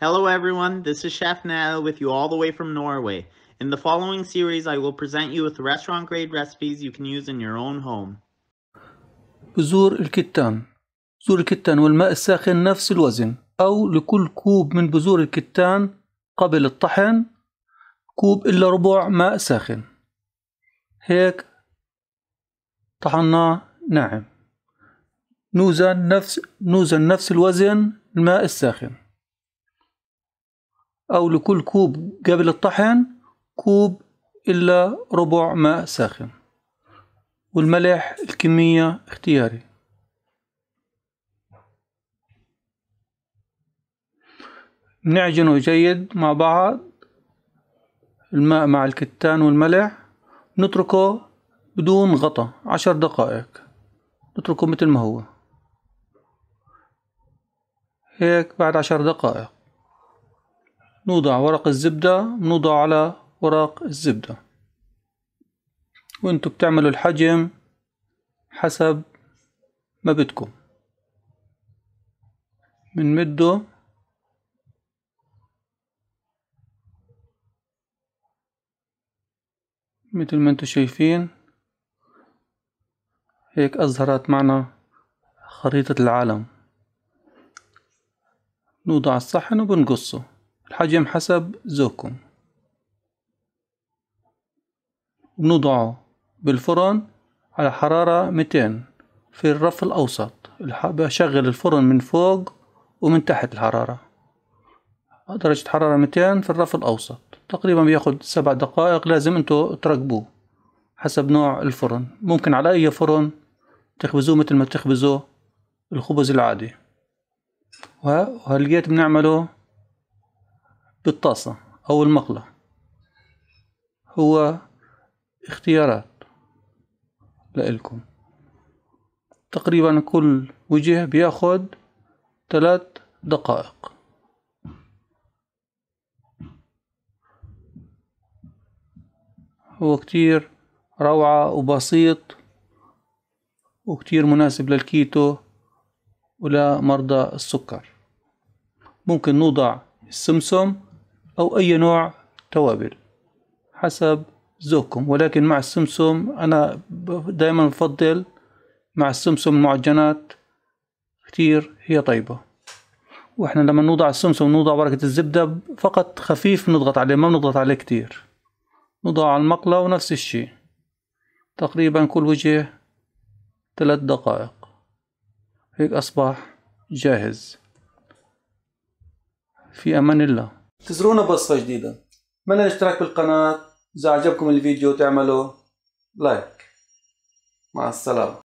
Hello everyone, this is Chef Nell with you all the way from Norway. In the following series, I will present you with restaurant grade recipes you can use in your own home. بذور الكتان بذور الكتان والماء الساخن نفس الوزن أو لكل كوب من بذور الكتان قبل الطحن كوب إلا ربع ماء ساخن هيك طحناه ناعم نوزن نفس نوزن نفس الوزن الماء الساخن أو لكل كوب قبل الطحن كوب إلا ربع ماء ساخن والملح الكمية اختياري نعجنه جيد مع بعض الماء مع الكتان والملح نتركه بدون غطا عشر دقائق نتركه مثل ما هو هيك بعد عشر دقائق نوضع ورق الزبدة بنوضعه على ورق الزبدة وانتو بتعملوا الحجم حسب ما بدكم بنمده مثل ما انتو شايفين هيك أظهرت معنا خريطة العالم نوضع الصحن وبنقصه الحجم حسب ذوقكم بنوضعه بالفرن على حرارة 200 في الرف الأوسط بشغل الفرن من فوق ومن تحت الحرارة درجة حرارة 200 في الرف الأوسط تقريبا بياخد سبع دقائق لازم انتو تركبوه حسب نوع الفرن ممكن على أي فرن تخبزوه مثل ما تخبزوا الخبز العادي وهالجيت بنعمله بالطاسة أو المقلة هو اختيارات لإلكم تقريبا كل وجه بياخد ثلاث دقائق هو كتير روعة وبسيط وكتير مناسب للكيتو ولمرضى السكر ممكن نوضع السمسم أو أي نوع توابل حسب ذوقكم ولكن مع السمسم أنا دائما بفضل مع السمسم المعجنات كتير هي طيبة واحنا لما نوضع السمسم نوضع ورقة الزبدة فقط خفيف نضغط عليه ما بنضغط عليه كتير نضع على المقلة ونفس الشي تقريبا كل وجه ثلاث دقائق هيك أصبح جاهز في أمان الله تزرونا بصفة جديدة من الاشتراك بالقناة إذا عجبكم الفيديو تعملوا لايك مع السلامة